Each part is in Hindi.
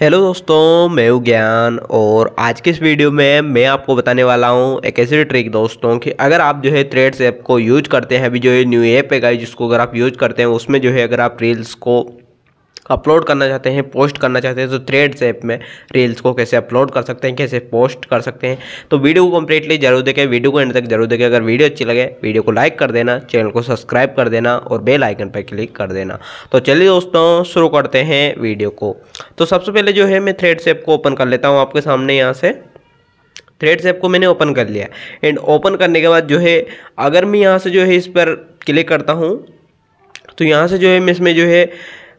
हेलो दोस्तों मैं हूँ ज्ञान और आज के इस वीडियो में मैं आपको बताने वाला हूँ एक ऐसी ट्रिक दोस्तों कि अगर आप जो है थ्रेड्स ऐप को यूज करते हैं अभी जो है न्यू ऐप है जिसको अगर आप यूज करते हैं उसमें जो है अगर आप रील्स को अपलोड करना चाहते हैं पोस्ट करना चाहते हैं तो थ्रेड्स ऐप में रील्स को कैसे अपलोड कर सकते हैं कैसे पोस्ट कर सकते हैं तो वीडियो को कम्प्लीटली जरूर देखें वीडियो को एंड तक जरूर देखें अगर वीडियो अच्छी लगे वीडियो को लाइक कर देना चैनल को सब्सक्राइब कर देना और बेल आइकन पर क्लिक कर देना तो चलिए दोस्तों शुरू करते हैं वीडियो को तो सबसे पहले जो है मैं थ्रेड्स ऐप को ओपन कर लेता हूँ आपके सामने यहाँ से थ्रेड्स ऐप को मैंने ओपन कर लिया एंड ओपन करने के बाद जो है अगर मैं यहाँ से जो है इस पर क्लिक करता हूँ तो यहाँ से जो है मैं इसमें जो है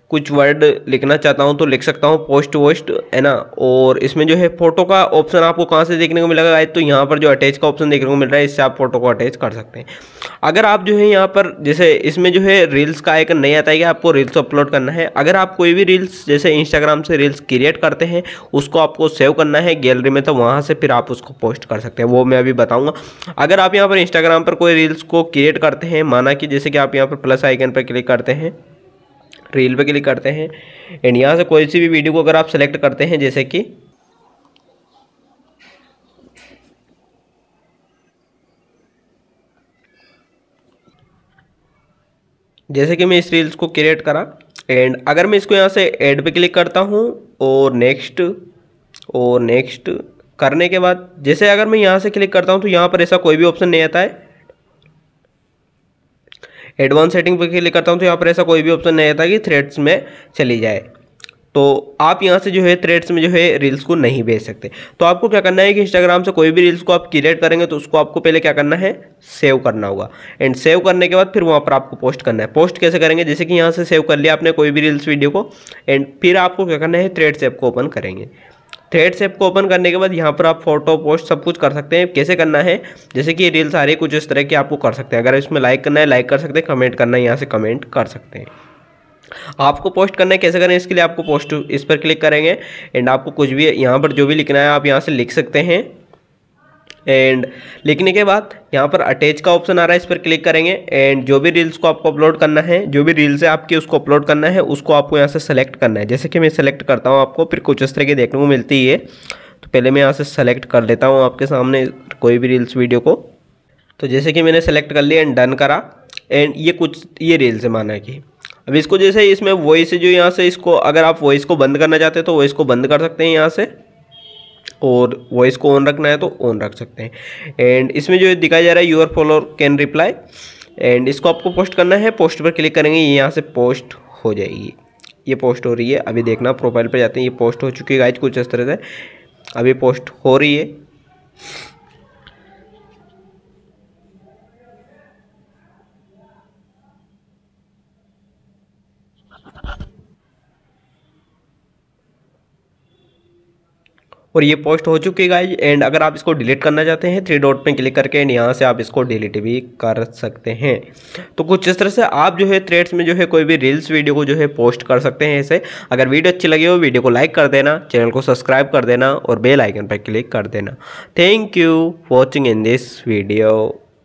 कुछ वर्ड लिखना चाहता हूँ तो लिख सकता हूँ पोस्ट वोस्ट है ना और इसमें जो है फोटो का ऑप्शन आपको कहाँ से देखने को मिलेगा तो यहाँ पर जो अटैच का ऑप्शन देखने को मिल रहा है इससे आप फोटो को अटैच कर सकते हैं अगर आप जो है यहाँ पर जैसे इसमें जो है रील्स का आइकन नहीं आता है कि आपको रील्स अपलोड करना है अगर आप कोई भी रील्स जैसे इंस्टाग्राम से रील्स क्रिएट करते हैं उसको आपको सेव करना है गैलरी में तो वहाँ से फिर आप उसको पोस्ट कर सकते हैं वो मैं अभी बताऊँगा अगर आप यहाँ पर इंस्टाग्राम पर कोई रील्स को क्रिएट करते हैं माना कि जैसे कि आप यहाँ पर प्लस आइकन पर क्लिक करते हैं रील पे क्लिक करते हैं एंड यहाँ से कोई सी भी वीडियो को अगर आप सेलेक्ट करते हैं जैसे कि जैसे कि मैं इस रील्स को क्रिएट करा एंड अगर मैं इसको यहाँ से एड पे क्लिक करता हूँ और नेक्स्ट और नेक्स्ट करने के बाद जैसे अगर मैं यहाँ से क्लिक करता हूँ तो यहाँ पर ऐसा कोई भी ऑप्शन नहीं आता है एडवांस सेटिंग पर क्लिक करता हूँ तो यहाँ पर ऐसा कोई भी ऑप्शन नहीं आता कि थ्रेड्स में चली जाए तो आप यहाँ से जो है थ्रेड्स में जो है रील्स को नहीं भेज सकते तो आपको क्या करना है कि इंस्टाग्राम से कोई भी रील्स को आप क्रिएट करेंगे तो उसको आपको पहले क्या करना है सेव करना होगा एंड सेव करने के बाद फिर वहाँ पर आपको पोस्ट करना है पोस्ट कैसे करेंगे जैसे कि यहाँ से सेव कर लिया आपने कोई भी रील्स वीडियो को एंड फिर आपको क्या करना है थ्रेड्स ऐप को ओपन करेंगे थ्रेड्स ऐप को ओपन करने के बाद यहाँ पर आप फोटो पोस्ट सब कुछ कर सकते हैं कैसे करना है जैसे कि रील सारे कुछ इस तरह के आपको कर सकते हैं अगर इसमें लाइक करना है लाइक कर सकते हैं कमेंट करना है यहाँ से कमेंट कर सकते हैं आपको पोस्ट करना है कैसे करें इसके लिए आपको पोस्ट इस पर क्लिक करेंगे एंड आपको कुछ भी यहाँ पर जो भी लिखना है आप यहाँ से लिख सकते हैं एंड लिखने के बाद यहाँ पर अटैच का ऑप्शन आ रहा है इस पर क्लिक करेंगे एंड जो भी रील्स को आपको अपलोड करना है जो भी रील्स है आपकी उसको अपलोड करना है उसको आपको यहाँ से सेलेक्ट करना है जैसे कि मैं सेलेक्ट करता हूँ आपको फिर कुछ इस तरह की देखने को मिलती है तो पहले मैं यहाँ से सेलेक्ट कर लेता हूँ आपके सामने कोई भी रील्स वीडियो को तो जैसे कि मैंने सेलेक्ट कर लिया एंड डन करा एंड ये कुछ ये रील्स है माना कि अब इसको जैसे इसमें वॉइस जो यहाँ से इसको अगर आप वॉइस को बंद करना चाहते हैं तो वॉइस को बंद कर सकते हैं यहाँ से और वॉइस को ऑन रखना है तो ऑन रख सकते हैं एंड इसमें जो दिखाया जा रहा है your follower can reply and इसको आपको पोस्ट करना है पोस्ट पर क्लिक करेंगे ये यहाँ से पोस्ट हो जाएगी ये पोस्ट हो रही है अभी देखना प्रोफाइल पर जाते हैं ये पोस्ट हो चुकी है गाइज कुछ इस तरह से अभी पोस्ट हो रही है और ये पोस्ट हो चुकी है गाइज एंड अगर आप इसको डिलीट करना चाहते हैं थ्री डॉट में क्लिक करके एंड यहाँ से आप इसको डिलीट भी कर सकते हैं तो कुछ इस तरह से आप जो है थ्रेड्स में जो है कोई भी रील्स वीडियो को जो है पोस्ट कर सकते हैं ऐसे अगर वीडियो अच्छी लगी हो वीडियो को लाइक कर देना चैनल को सब्सक्राइब कर देना और बेल आइकन पर क्लिक कर देना thank you watching in this video